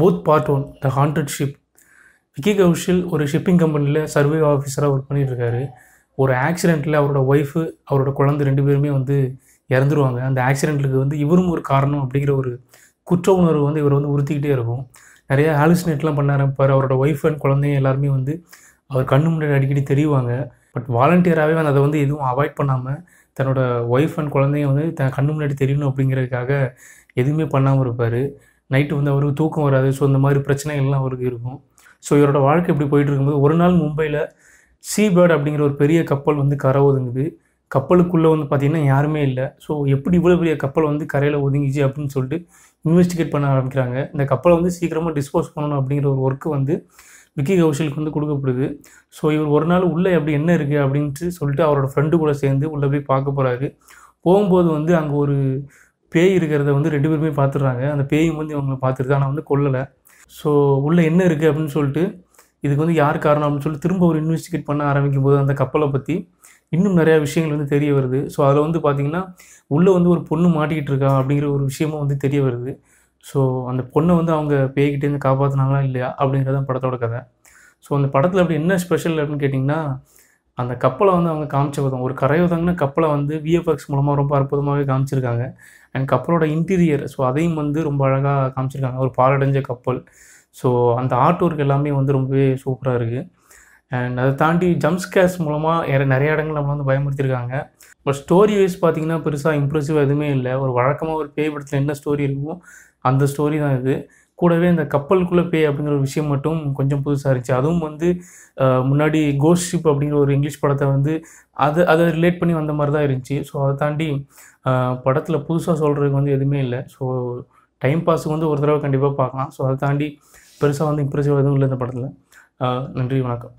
both part one the haunted ship Vicky Kaushal ஒரு shipping கம்பெனியில் survey ஆஃபீஸராக ஒர்க் பண்ணிட்டுருக்காரு ஒரு ஆக்சிடெண்ட்டில் அவரோட ஒய்ஃபு அவரோட குழந்தை ரெண்டு பேருமே வந்து இறந்துருவாங்க அந்த ஆக்சிடெண்ட்டுக்கு வந்து இவரும் ஒரு காரணம் அப்படிங்கிற ஒரு குற்ற உணர்வு வந்து இவர் வந்து உறுத்திக்கிட்டே இருக்கும் நிறையா ஆலோசனைட்லாம் பண்ண ஆரம்பிப்பார் அவரோட ஒய்ஃப் அண்ட் குழந்தைங்க எல்லாருமே வந்து அவர் கண்ணு முன்னாடி அடிக்கடி தெரிவாங்க பட் வாலண்டியராகவே அதை வந்து எதுவும் அவாய்ட் பண்ணாமல் தன்னோட ஒய்ஃப் அண்ட் குழந்தைங்க வந்து தன் கண்ணு முன்னாடி தெரியணும் அப்படிங்கிறதுக்காக எதுவுமே பண்ணாமல் இருப்பார் நைட்டு வந்து அவருக்கு தூக்கம் வராது ஸோ இந்த மாதிரி பிரச்சனைகள்லாம் அவருக்கு இருக்கும் ஸோ இவரோட வாழ்க்கை இப்படி போயிட்டு இருக்கும்போது ஒரு நாள் மும்பையில் சீபேர்ட் அப்படிங்கிற ஒரு பெரிய கப்பல் வந்து கரை ஒதுங்குது கப்பலுக்குள்ளே வந்து பார்த்திங்கன்னா யாருமே இல்லை ஸோ எப்படி இவ்வளோ பெரிய கப்பல் வந்து கரையில் ஒதுங்கிச்சு அப்படின்னு சொல்லிட்டு இன்வெஸ்டிகேட் பண்ண ஆரம்பிக்கிறாங்க இந்த கப்பலை வந்து சீக்கிரமாக டிஸ்போஸ் பண்ணணும் அப்படிங்கிற ஒரு ஒர்க்கு வந்து விக்கி கௌஷலுக்கு வந்து கொடுக்கப்படுது ஸோ இவர் ஒரு நாள் உள்ளே எப்படி என்ன இருக்குது அப்படின்ட்டு சொல்லிட்டு அவரோட ஃப்ரெண்டு கூட சேர்ந்து உள்ளே போய் பார்க்க போகிறாரு போகும்போது வந்து அங்கே ஒரு பேய் இருக்கிறத வந்து ரெண்டு பேருமே பார்த்துடுறாங்க அந்த பேயும் வந்து இவங்களை பார்த்துருது ஆனால் வந்து கொல்லலை ஸோ உள்ளே என்ன இருக்குது அப்படின்னு சொல்லிட்டு இதுக்கு வந்து யார் காரணம் அப்படின்னு சொல்லிட்டு திரும்ப ஒரு இன்வெஸ்டிகேட் பண்ண ஆரம்பிக்கும் போது அந்த கப்பலை பற்றி இன்னும் நிறையா விஷயங்கள் வந்து தெரிய வருது ஸோ அதில் வந்து பார்த்திங்கன்னா உள்ளே வந்து ஒரு பொண்ணு மாட்டிக்கிட்டு இருக்கா அப்படிங்கிற ஒரு விஷயமும் வந்து தெரிய வருது ஸோ அந்த பொண்ணை வந்து அவங்க பேய்கிட்டேருந்து காப்பாற்றினாங்களா இல்லையா அப்படிங்கிறதான் தான் படத்தோட கதை ஸோ அந்த படத்தில் அப்படி என்ன ஸ்பெஷல் அப்படின்னு கேட்டிங்கன்னா அந்த கப்பலை வந்து அவங்க காமிச்ச விதம் ஒரு கரையோதங்கின கப்பலை வந்து விஎஃப்எக்ஸ் மூலமாக ரொம்ப அற்புதமாகவே காமிச்சிருக்காங்க அண்ட் கப்பலோட இன்டீரியர் ஸோ அதையும் வந்து ரொம்ப அழகாக காமிச்சிருக்காங்க ஒரு பாலடைஞ்ச கப்பல் ஸோ அந்த ஆர்ட் ஒர்க் எல்லாமே வந்து ரொம்பவே சூப்பராக இருக்குது அண்ட் அதை தாண்டி கேஸ் மூலமாக நிறைய இடங்கள் நம்மளை வந்து பயமுறுத்திருக்காங்க பட் ஸ்டோரி வைஸ் பார்த்திங்கன்னா பெருசாக இம்ப்ரெசிவாக எதுவுமே இல்லை ஒரு வழக்கமாக ஒரு பேய் படத்தில் என்ன ஸ்டோரி இருக்குமோ அந்த ஸ்டோரி தான் இது கூடவே இந்த கப்பலுக்குள்ளே பேய் அப்படிங்கிற ஒரு விஷயம் மட்டும் கொஞ்சம் புதுசாக இருந்துச்சு அதுவும் வந்து முன்னாடி கோஸ்ட் ஷிப் அப்படிங்கிற ஒரு இங்கிலீஷ் படத்தை வந்து அதை அதை ரிலேட் பண்ணி வந்த மாதிரி தான் இருந்துச்சு ஸோ அதை தாண்டி படத்தில் புதுசாக சொல்கிறதுக்கு வந்து எதுவுமே இல்லை ஸோ டைம் பாஸுக்கு வந்து ஒரு தடவை கண்டிப்பாக பார்க்கலாம் ஸோ அதை தாண்டி பெருசாக வந்து இம்ப்ரெசிவாக எதுவும் இல்லை இந்த படத்தில் நன்றி வணக்கம்